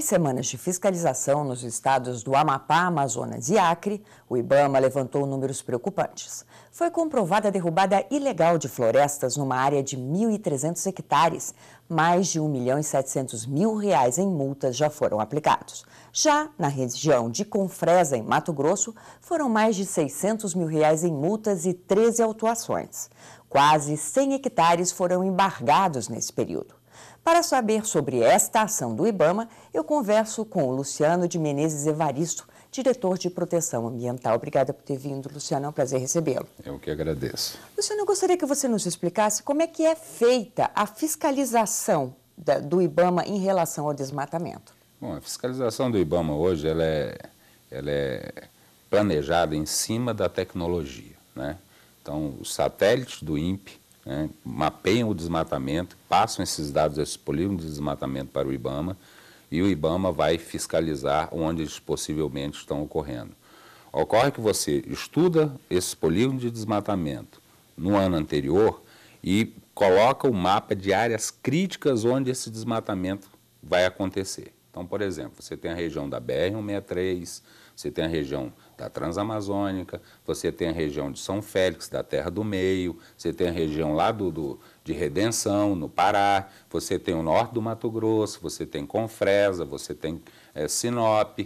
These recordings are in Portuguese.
três semanas de fiscalização nos estados do Amapá, Amazonas e Acre, o Ibama levantou números preocupantes. Foi comprovada a derrubada ilegal de florestas numa área de 1.300 hectares. Mais de 1 milhão e 700 mil reais em multas já foram aplicados. Já na região de Confresa, em Mato Grosso, foram mais de 600 mil reais em multas e 13 autuações. Quase 100 hectares foram embargados nesse período. Para saber sobre esta ação do IBAMA, eu converso com o Luciano de Menezes Evaristo, diretor de Proteção Ambiental. Obrigada por ter vindo, Luciano. É um prazer recebê-lo. Eu que agradeço. Luciano, eu gostaria que você nos explicasse como é que é feita a fiscalização da, do IBAMA em relação ao desmatamento. Bom, a fiscalização do IBAMA hoje ela é, ela é planejada em cima da tecnologia. Né? Então, os satélites do INPE né, mapeiam o desmatamento, passam esses dados, esses polígonos de desmatamento para o IBAMA e o IBAMA vai fiscalizar onde eles possivelmente estão ocorrendo. Ocorre que você estuda esses polígonos de desmatamento no ano anterior e coloca o um mapa de áreas críticas onde esse desmatamento vai acontecer. Então, por exemplo, você tem a região da BR-163, você tem a região da Transamazônica, você tem a região de São Félix, da Terra do Meio, você tem a região lá do, do de Redenção, no Pará, você tem o norte do Mato Grosso, você tem Confresa, você tem é, Sinop.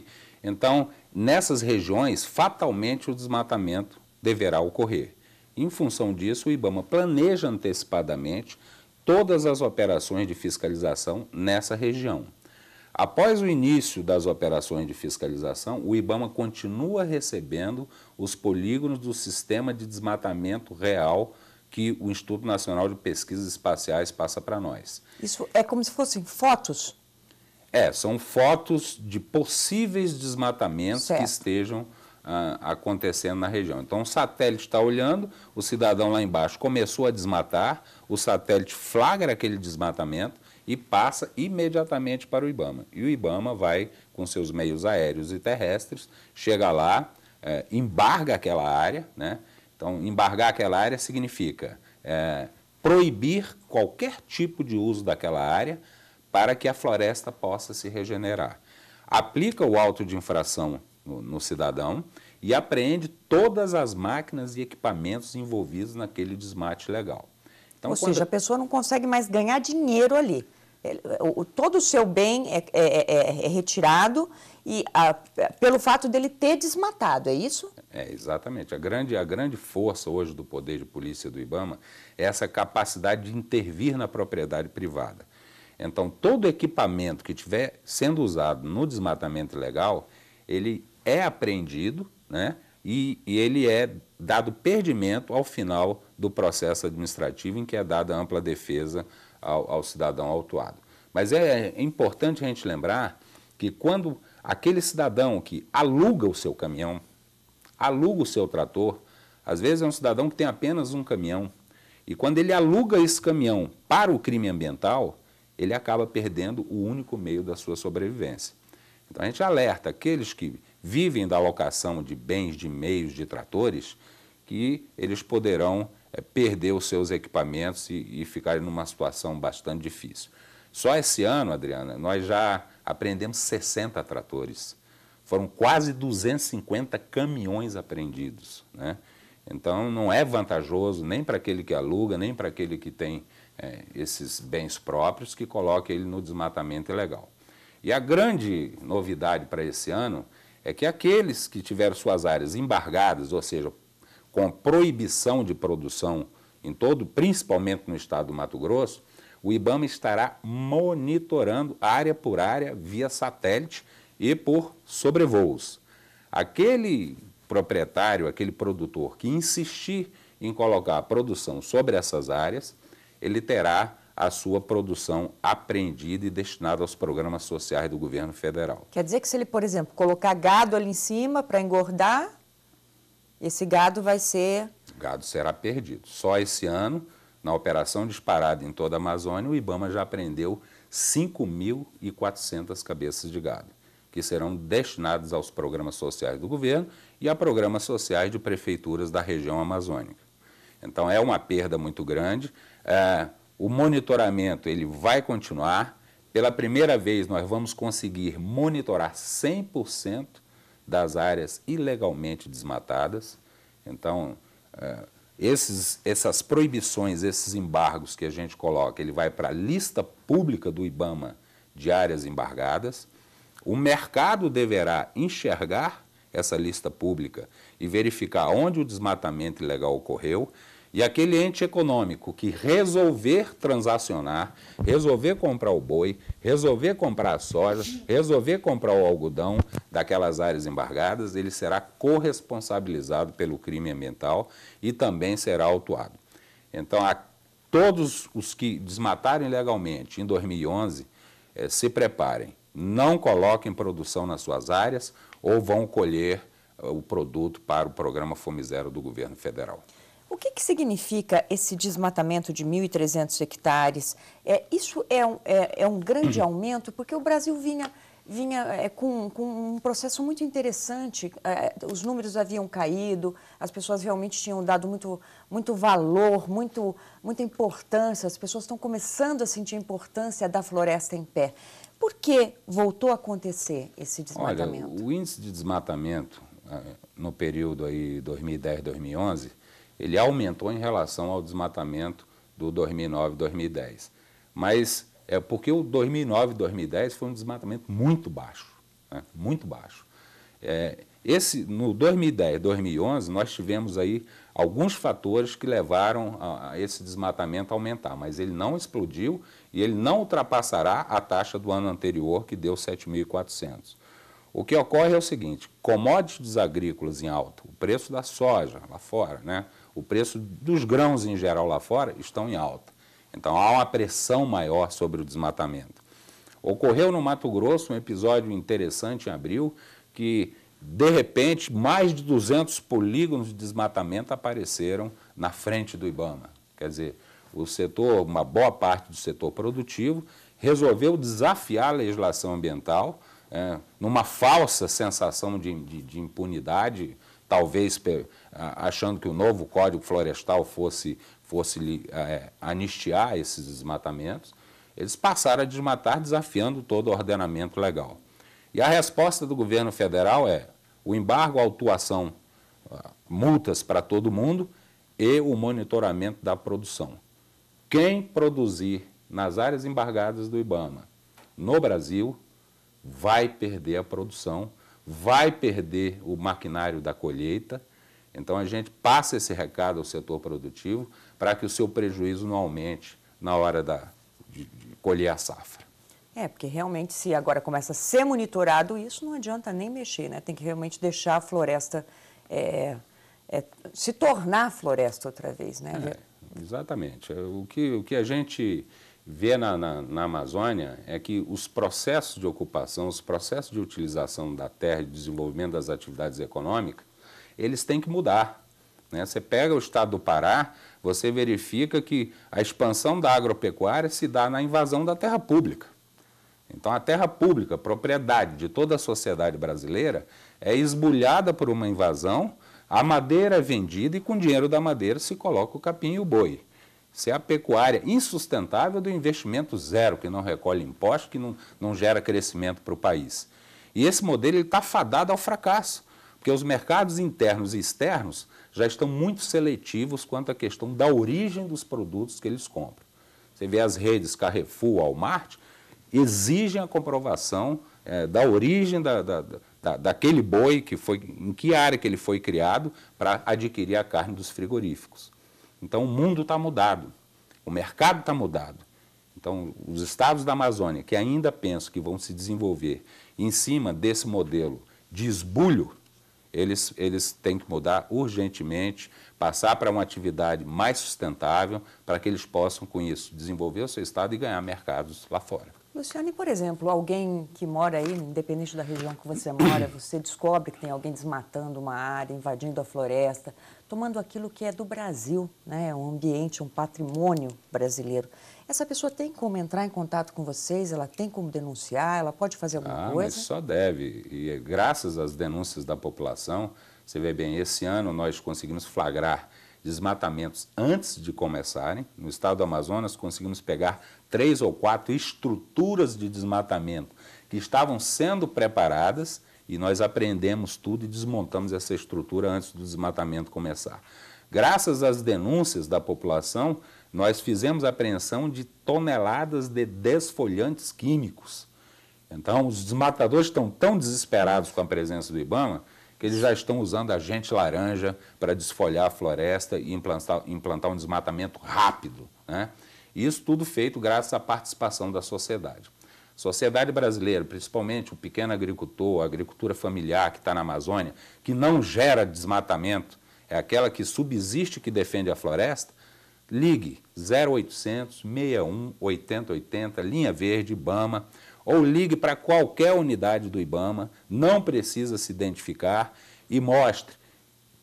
Então, nessas regiões, fatalmente o desmatamento deverá ocorrer. Em função disso, o IBAMA planeja antecipadamente todas as operações de fiscalização nessa região. Após o início das operações de fiscalização, o IBAMA continua recebendo os polígonos do sistema de desmatamento real que o Instituto Nacional de Pesquisas Espaciais passa para nós. Isso é como se fossem fotos? É, são fotos de possíveis desmatamentos certo. que estejam ah, acontecendo na região. Então, o satélite está olhando, o cidadão lá embaixo começou a desmatar, o satélite flagra aquele desmatamento, e passa imediatamente para o IBAMA. E o IBAMA vai, com seus meios aéreos e terrestres, chega lá, é, embarga aquela área. Né? Então, embargar aquela área significa é, proibir qualquer tipo de uso daquela área para que a floresta possa se regenerar. Aplica o auto de infração no, no cidadão e apreende todas as máquinas e equipamentos envolvidos naquele desmate legal. Então, Ou quando... seja, a pessoa não consegue mais ganhar dinheiro ali. Todo o seu bem é, é, é, é, é retirado e a, é, pelo fato dele ter desmatado, é isso? É, exatamente. A grande, a grande força hoje do poder de polícia do IBAMA é essa capacidade de intervir na propriedade privada. Então, todo equipamento que estiver sendo usado no desmatamento ilegal, ele é apreendido, né? e, e ele é dado perdimento ao final do processo administrativo em que é dada ampla defesa ao, ao cidadão autuado. Mas é, é importante a gente lembrar que quando aquele cidadão que aluga o seu caminhão, aluga o seu trator, às vezes é um cidadão que tem apenas um caminhão, e quando ele aluga esse caminhão para o crime ambiental, ele acaba perdendo o único meio da sua sobrevivência. Então a gente alerta aqueles que vivem da locação de bens, de meios, de tratores, que eles poderão é, perder os seus equipamentos e, e ficarem numa situação bastante difícil. Só esse ano, Adriana, nós já apreendemos 60 tratores. Foram quase 250 caminhões apreendidos. Né? Então, não é vantajoso nem para aquele que aluga, nem para aquele que tem é, esses bens próprios, que coloque ele no desmatamento ilegal. E a grande novidade para esse ano é que aqueles que tiveram suas áreas embargadas, ou seja, com proibição de produção em todo, principalmente no estado do Mato Grosso, o IBAMA estará monitorando área por área via satélite e por sobrevoos. Aquele proprietário, aquele produtor que insistir em colocar a produção sobre essas áreas, ele terá a sua produção apreendida e destinada aos programas sociais do governo federal. Quer dizer que se ele, por exemplo, colocar gado ali em cima para engordar, esse gado vai ser... O gado será perdido. Só esse ano, na operação disparada em toda a Amazônia, o Ibama já apreendeu 5.400 cabeças de gado, que serão destinadas aos programas sociais do governo e a programas sociais de prefeituras da região amazônica. Então, é uma perda muito grande. É o monitoramento ele vai continuar. Pela primeira vez, nós vamos conseguir monitorar 100% das áreas ilegalmente desmatadas. Então, é, esses, essas proibições, esses embargos que a gente coloca, ele vai para a lista pública do IBAMA de áreas embargadas. O mercado deverá enxergar essa lista pública e verificar onde o desmatamento ilegal ocorreu, e aquele ente econômico que resolver transacionar, resolver comprar o boi, resolver comprar a soja, resolver comprar o algodão daquelas áreas embargadas, ele será corresponsabilizado pelo crime ambiental e também será autuado. Então, a todos os que desmatarem legalmente em 2011, eh, se preparem. Não coloquem produção nas suas áreas ou vão colher eh, o produto para o programa Fome Zero do governo federal. O que, que significa esse desmatamento de 1.300 hectares? É, isso é um, é, é um grande uhum. aumento, porque o Brasil vinha vinha é, com, com, um processo muito interessante. É, os números haviam caído, as pessoas realmente tinham dado muito, muito valor, muito, muita importância. As pessoas estão começando a sentir a importância da floresta em pé. Por que voltou a acontecer esse desmatamento? Olha, o índice de desmatamento é, no período aí 2010-2011 ele aumentou em relação ao desmatamento do 2009 2010. Mas é porque o 2009 2010 foi um desmatamento muito baixo, né? muito baixo. É, esse, no 2010 2011, nós tivemos aí alguns fatores que levaram a, a esse desmatamento a aumentar, mas ele não explodiu e ele não ultrapassará a taxa do ano anterior, que deu 7.400. O que ocorre é o seguinte, commodities agrícolas em alta, o preço da soja lá fora, né? o preço dos grãos em geral lá fora estão em alta. Então há uma pressão maior sobre o desmatamento. Ocorreu no Mato Grosso um episódio interessante em abril que de repente mais de 200 polígonos de desmatamento apareceram na frente do IBAMA. Quer dizer, o setor, uma boa parte do setor produtivo resolveu desafiar a legislação ambiental é, numa falsa sensação de, de, de impunidade talvez achando que o novo Código Florestal fosse, fosse é, anistiar esses desmatamentos, eles passaram a desmatar desafiando todo o ordenamento legal. E a resposta do governo federal é o embargo, autuação, multas para todo mundo e o monitoramento da produção. Quem produzir nas áreas embargadas do IBAMA no Brasil vai perder a produção vai perder o maquinário da colheita. Então a gente passa esse recado ao setor produtivo para que o seu prejuízo não aumente na hora da, de, de colher a safra. É, porque realmente se agora começa a ser monitorado, isso não adianta nem mexer, né? Tem que realmente deixar a floresta é, é, se tornar floresta outra vez, né? É, exatamente. É, o que, o que a gente vê na, na, na, Amazônia é que os processos de ocupação, os processos de utilização da terra e desenvolvimento das atividades econômicas, eles têm que mudar. Né? Você pega o estado do Pará, você verifica que a expansão da agropecuária se dá na invasão da terra pública. Então, a terra pública, propriedade de toda a sociedade brasileira, é esbulhada por uma invasão, a madeira é vendida e com o dinheiro da madeira se coloca o capim e o boi se é a pecuária insustentável do investimento zero, que não recolhe imposto, que não, não gera crescimento para o país. E esse modelo está fadado ao fracasso, porque os mercados internos e externos já estão muito seletivos quanto à questão da origem dos produtos que eles compram. Você vê as redes Carrefour, Walmart, exigem a comprovação é, da origem da, da, da, daquele boi, que foi, em que área que ele foi criado, para adquirir a carne dos frigoríficos. Então o mundo está mudado, o mercado está mudado. Então, os estados da Amazônia que ainda pensam que vão se desenvolver em cima desse modelo de esbulho, eles, eles têm que mudar urgentemente, passar para uma atividade mais sustentável, para que eles possam, com isso, desenvolver o seu estado e ganhar mercados lá fora. Luciane, por exemplo, alguém que mora aí, independente da região que você mora, você descobre que tem alguém desmatando uma área, invadindo a floresta, tomando aquilo que é do Brasil, né? É um ambiente, um patrimônio brasileiro. Essa pessoa tem como entrar em contato com vocês? Ela tem como denunciar? Ela pode fazer alguma ah, coisa? Mas só deve. E é graças às denúncias da população, você vê bem, esse ano nós conseguimos flagrar desmatamentos antes de começarem. No estado do Amazonas, conseguimos pegar três ou quatro estruturas de desmatamento que estavam sendo preparadas e nós aprendemos tudo e desmontamos essa estrutura antes do desmatamento começar. Graças às denúncias da população, nós fizemos apreensão de toneladas de desfolhantes químicos. Então, os desmatadores estão tão desesperados com a presença do Ibama que eles já estão usando agente laranja para desfolhar a floresta e implantar, implantar um desmatamento rápido. Né? Isso tudo feito graças à participação da sociedade. Sociedade brasileira, principalmente o pequeno agricultor, a agricultura familiar que está na Amazônia, que não gera desmatamento, é aquela que subsiste que defende a floresta, ligue 0800 61 8080, linha verde, Bama ou ligue para qualquer unidade do IBAMA, não precisa se identificar e mostre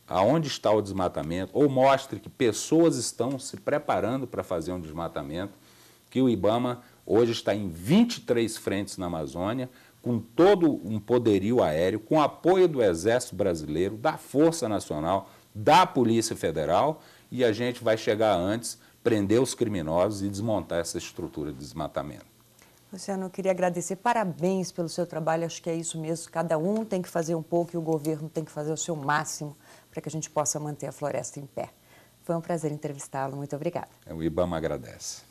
aonde está o desmatamento, ou mostre que pessoas estão se preparando para fazer um desmatamento, que o IBAMA hoje está em 23 frentes na Amazônia, com todo um poderio aéreo, com apoio do Exército Brasileiro, da Força Nacional, da Polícia Federal, e a gente vai chegar antes, prender os criminosos e desmontar essa estrutura de desmatamento. Luciano, eu queria agradecer. Parabéns pelo seu trabalho. Acho que é isso mesmo. Cada um tem que fazer um pouco e o governo tem que fazer o seu máximo para que a gente possa manter a floresta em pé. Foi um prazer entrevistá-lo. Muito obrigada. É, o IBAMA agradece.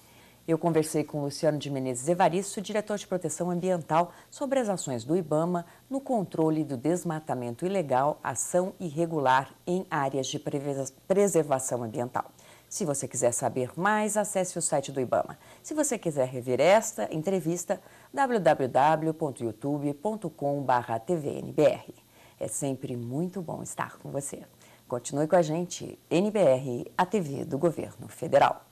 Eu conversei com Luciano de Menezes Evaristo, diretor de proteção ambiental, sobre as ações do IBAMA no controle do desmatamento ilegal, ação irregular em áreas de preservação ambiental. Se você quiser saber mais, acesse o site do Ibama. Se você quiser rever esta entrevista, www.youtube.com/tvnbr. É sempre muito bom estar com você. Continue com a gente, NBR, a TV do Governo Federal.